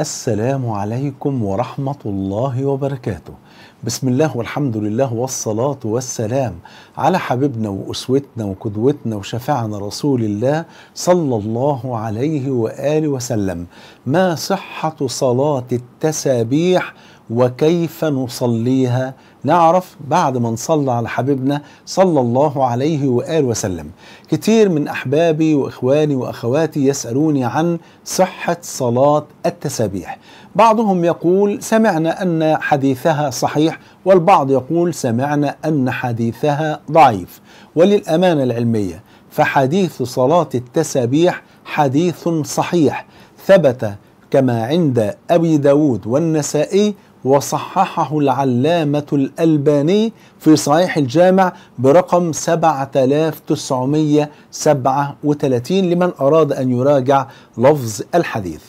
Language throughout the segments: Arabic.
السلام عليكم ورحمة الله وبركاته. بسم الله والحمد لله والصلاة والسلام على حبيبنا وأسوتنا وقدوتنا وشفعنا رسول الله صلى الله عليه وآله وسلم. ما صحة صلاة التسابيح وكيف نصليها نعرف بعد ما نصلى على حبيبنا صلى الله عليه وآله وسلم كتير من أحبابي وإخواني وأخواتي يسألوني عن صحة صلاة التسابيح بعضهم يقول سمعنا أن حديثها صحيح والبعض يقول سمعنا أن حديثها ضعيف وللأمانة العلمية فحديث صلاة التسابيح حديث صحيح ثبت كما عند أبي داود والنسائي وصححه العلامة الألباني في صحيح الجامع برقم 7937 لمن أراد أن يراجع لفظ الحديث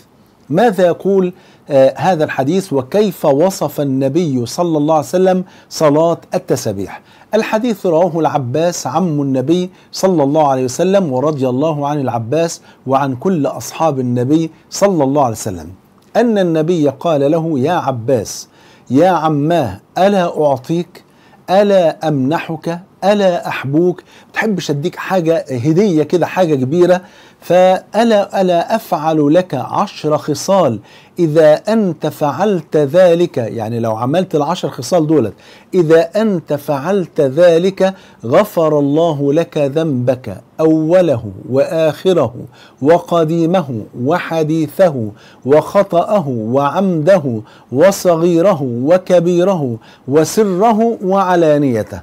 ماذا يقول آه هذا الحديث وكيف وصف النبي صلى الله عليه وسلم صلاة التسبيح الحديث رواه العباس عم النبي صلى الله عليه وسلم ورضي الله عن العباس وعن كل أصحاب النبي صلى الله عليه وسلم أن النبي قال له يا عباس يا عماه ألا أعطيك ألا أمنحك ألا أحبوك تحبش أديك حاجة هدية كده حاجة كبيرة فألا ألا أفعل لك عشر خصال إذا أنت فعلت ذلك يعني لو عملت العشر خصال دولت إذا أنت فعلت ذلك غفر الله لك ذنبك أوله وآخره وقديمه وحديثه وخطأه وعمده وصغيره وكبيره وسره وعلانيته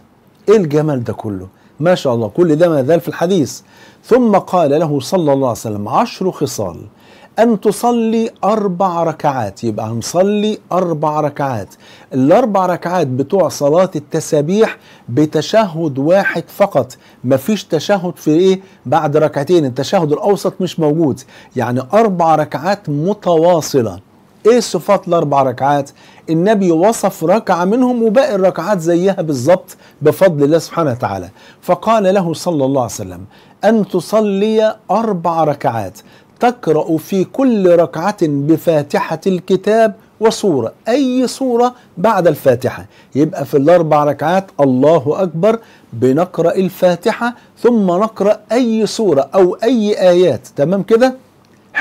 إيه الجمال ده كله ما شاء الله كل ده ما زال في الحديث ثم قال له صلى الله عليه وسلم عشر خصال أن تصلي أربع ركعات يبقى هنصلي أربع ركعات الأربع ركعات بتوع صلاة التسابيح بتشهد واحد فقط مفيش تشهد في إيه بعد ركعتين التشهد الأوسط مش موجود يعني أربع ركعات متواصلة ايه الصفات الاربع ركعات النبي وصف ركعه منهم وباقي الركعات زيها بالظبط بفضل الله سبحانه وتعالى فقال له صلى الله عليه وسلم ان تصلي اربع ركعات تقرا في كل ركعه بفاتحه الكتاب وصورة أي صورة بعد الفاتحة يبقى في الأربع ركعات الله أكبر بنقرأ الفاتحة ثم نقرأ أي صورة أو أي آيات تمام كده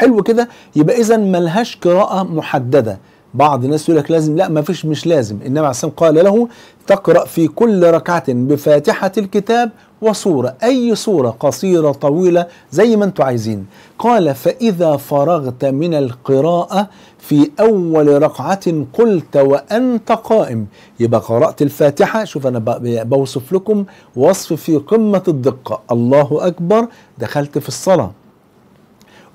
حلو كده يبقى اذا ملهاش قراءه محدده بعض الناس يقول لك لازم لا ما فيش مش لازم النبي عليه الصلاه قال له تقرا في كل ركعه بفاتحه الكتاب وصوره اي صوره قصيره طويله زي ما انتم عايزين قال فاذا فرغت من القراءه في اول ركعه قلت وانت قائم يبقى قرات الفاتحه شوف انا بوصف لكم وصف في قمه الدقه الله اكبر دخلت في الصلاه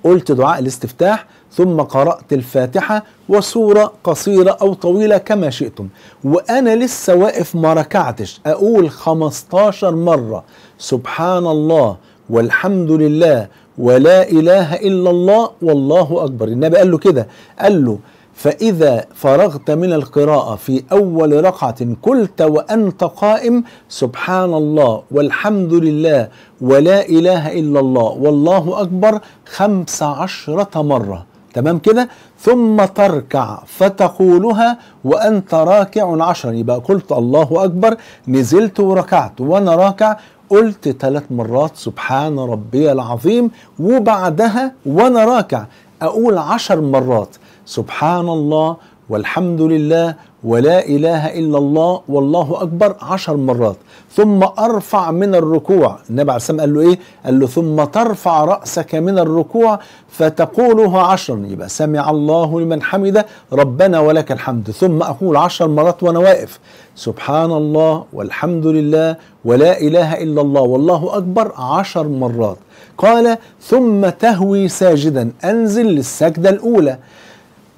قلت دعاء الاستفتاح ثم قرأت الفاتحة وسورة قصيرة أو طويلة كما شئتم وأنا لسه واقف ما ركعتش أقول 15 مرة سبحان الله والحمد لله ولا إله إلا الله والله أكبر النبي قال له كده قال له فإذا فرغت من القراءة في أول رقعة قلت وأنت قائم سبحان الله والحمد لله ولا إله إلا الله والله أكبر خمس عشرة مرة تمام كده ثم تركع فتقولها وأنت راكع عشرا يبقى قلت الله أكبر نزلت وركعت وأنا راكع قلت ثلاث مرات سبحان ربي العظيم وبعدها وأنا راكع أقول عشر مرات سبحان الله والحمد لله ولا إله إلا الله والله أكبر عشر مرات ثم أرفع من الركوع النبي عليه السلام قال له إيه قال له ثم ترفع رأسك من الركوع فتقولها عشرا يبقى سمع الله لمن حمده ربنا ولك الحمد ثم أقول عشر مرات وأنا واقف سبحان الله والحمد لله ولا إله إلا الله والله أكبر عشر مرات قال ثم تهوي ساجدا أنزل للسجدة الأولى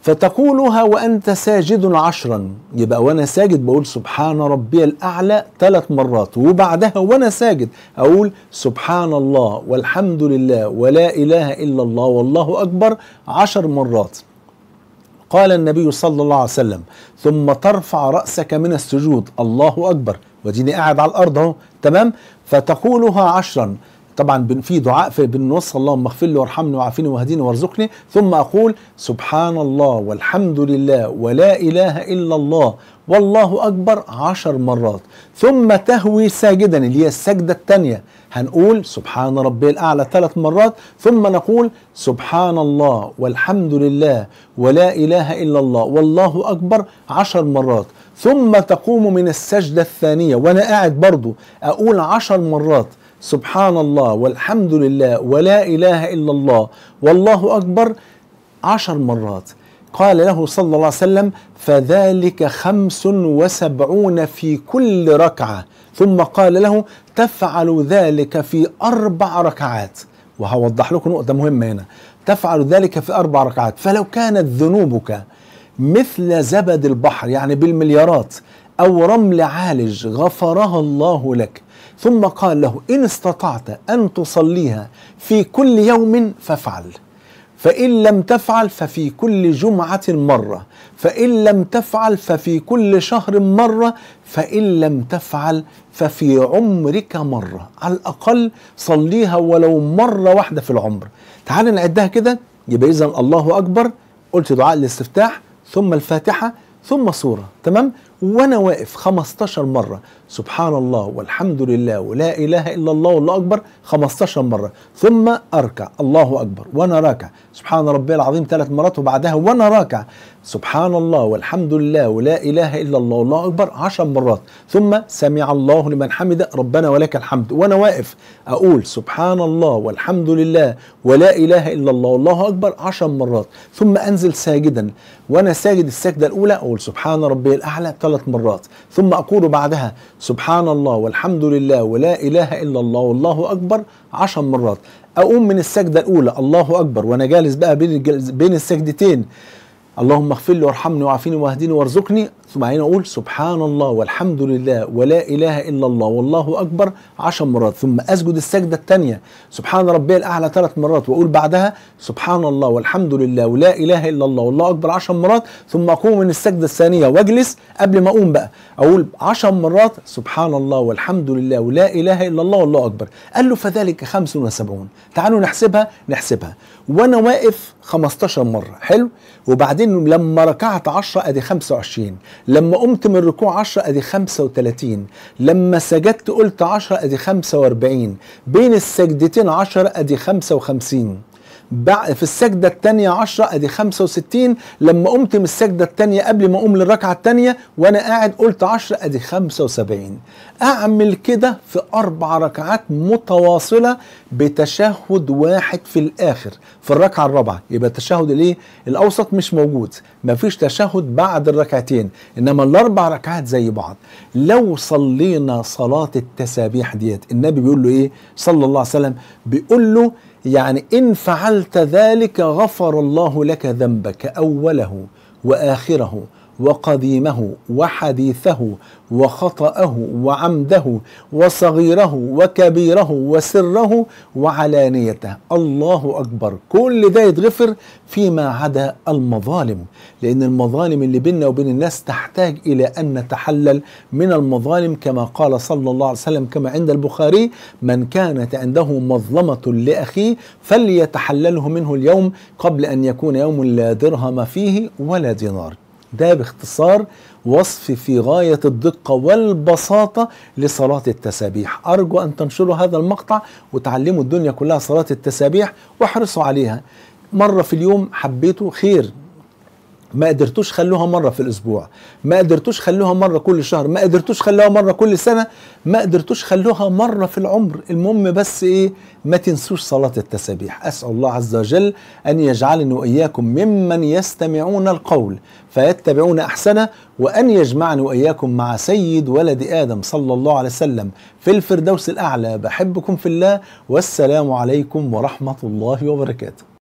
فتقولها وأنت ساجد عشرا يبقى وأنا ساجد بقول سبحان ربي الأعلى ثلاث مرات وبعدها وأنا ساجد أقول سبحان الله والحمد لله ولا إله إلا الله والله أكبر عشر مرات قال النبي صلى الله عليه وسلم ثم ترفع رأسك من السجود الله أكبر وديني قاعد على الأرض أهو تمام فتقولها عشرا طبعا في دعاء في بنوصل اللهم اغفر لي وارحمني وعافني وهديني وارزقني ثم اقول سبحان الله والحمد لله ولا اله الا الله والله اكبر عشر مرات ثم تهوي ساجدا اللي هي السجده الثانيه هنقول سبحان ربي الاعلى ثلاث مرات ثم نقول سبحان الله والحمد لله ولا اله الا الله والله اكبر عشر مرات ثم تقوم من السجده الثانيه وانا قاعد برضو اقول عشر مرات سبحان الله والحمد لله ولا إله إلا الله والله أكبر عشر مرات قال له صلى الله عليه وسلم فذلك خمس وسبعون في كل ركعة ثم قال له تفعل ذلك في أربع ركعات وهوضح لكم نقطة مهمة هنا تفعل ذلك في أربع ركعات فلو كانت ذنوبك مثل زبد البحر يعني بالمليارات أو رمل عالج غفرها الله لك ثم قال له إن استطعت أن تصليها في كل يوم فافعل فإن لم تفعل ففي كل جمعة مرة فإن لم تفعل ففي كل شهر مرة فإن لم تفعل ففي عمرك مرة على الأقل صليها ولو مرة واحدة في العمر تعال نعدها كده يبقى إذا الله أكبر قلت دعاء الاستفتاح ثم الفاتحة ثم سورة تمام وانا واقف 15 مره سبحان الله والحمد لله ولا اله الا الله والله اكبر 15 مره ثم اركع الله اكبر وانا راكع سبحان ربي العظيم ثلاث مرات وبعدها وانا راكع سبحان الله والحمد لله ولا اله الا الله والله اكبر 10 مرات ثم سمع الله لمن حمده ربنا ولك الحمد وانا واقف اقول سبحان الله والحمد لله ولا اله الا الله والله اكبر 10 مرات ثم انزل ساجدا وانا ساجد السجده الاولى اقول سبحان ربي الأعلى ثلاث مرات ثم أقول بعدها سبحان الله والحمد لله ولا إله إلا الله والله أكبر عشر مرات أقوم من السجدة الأولى الله أكبر وأنا جالس بقى بين السجدتين اللهم اغفر لي وارحمني وعافيني واهدني وارزقني بعدين اقول سبحان الله والحمد لله ولا اله الا الله والله اكبر عشر مرات ثم اسجد السجده الثانيه سبحان ربي الاعلى ثلاث مرات واقول بعدها سبحان الله والحمد لله ولا اله الا الله والله اكبر عشر مرات ثم اقوم من السجده الثانيه واجلس قبل ما اقوم بقى اقول عشر مرات سبحان الله والحمد لله ولا اله الا الله والله اكبر قال له فذلك 75 تعالوا نحسبها نحسبها وانا واقف 15 مره حلو وبعدين لما ركعت 10 ادي 25 لما قمت من الركوع 10 ادي 35 لما سجدت قلت 10 ادي 45 بين السجدتين 10 ادي 55 في السجدة التانية عشرة ادي خمسة وستين لما قمت من السجدة التانية قبل ما اقوم للركعة التانية وانا قاعد قلت عشرة ادي خمسة وسبعين اعمل كده في اربع ركعات متواصلة بتشهد واحد في الاخر في الركعة الرابعة يبقى التشهد الايه الاوسط مش موجود مفيش تشهد بعد الركعتين انما الاربع ركعات زي بعض لو صلينا صلاة التسابيح ديت النبي بيقول له ايه صلى الله عليه وسلم بيقول له يعني إن فعلت ذلك غفر الله لك ذنبك أوله وآخره وقديمه وحديثه وخطاه وعمده وصغيره وكبيره وسره وعلانيته الله اكبر كل ده يتغفر فيما عدا المظالم لان المظالم اللي بيننا وبين الناس تحتاج الى ان نتحلل من المظالم كما قال صلى الله عليه وسلم كما عند البخاري من كانت عنده مظلمه لاخيه فليتحلله منه اليوم قبل ان يكون يوم لا درهم فيه ولا دينار ده باختصار وصف في غاية الدقة والبساطة لصلاة التسابيح أرجو أن تنشروا هذا المقطع وتعلموا الدنيا كلها صلاة التسابيح واحرصوا عليها مرة في اليوم حبيته خير ما قدرتوش خلوها مره في الاسبوع ما قدرتوش خلوها مره كل شهر ما قدرتوش خلوها مره كل سنه ما قدرتوش خلوها مره في العمر المهم بس ايه ما تنسوش صلاه التسابيح اسال الله عز وجل ان يجعلني واياكم ممن يستمعون القول فيتبعون احسنه وان يجمعني واياكم مع سيد ولد ادم صلى الله عليه وسلم في الفردوس الاعلى بحبكم في الله والسلام عليكم ورحمه الله وبركاته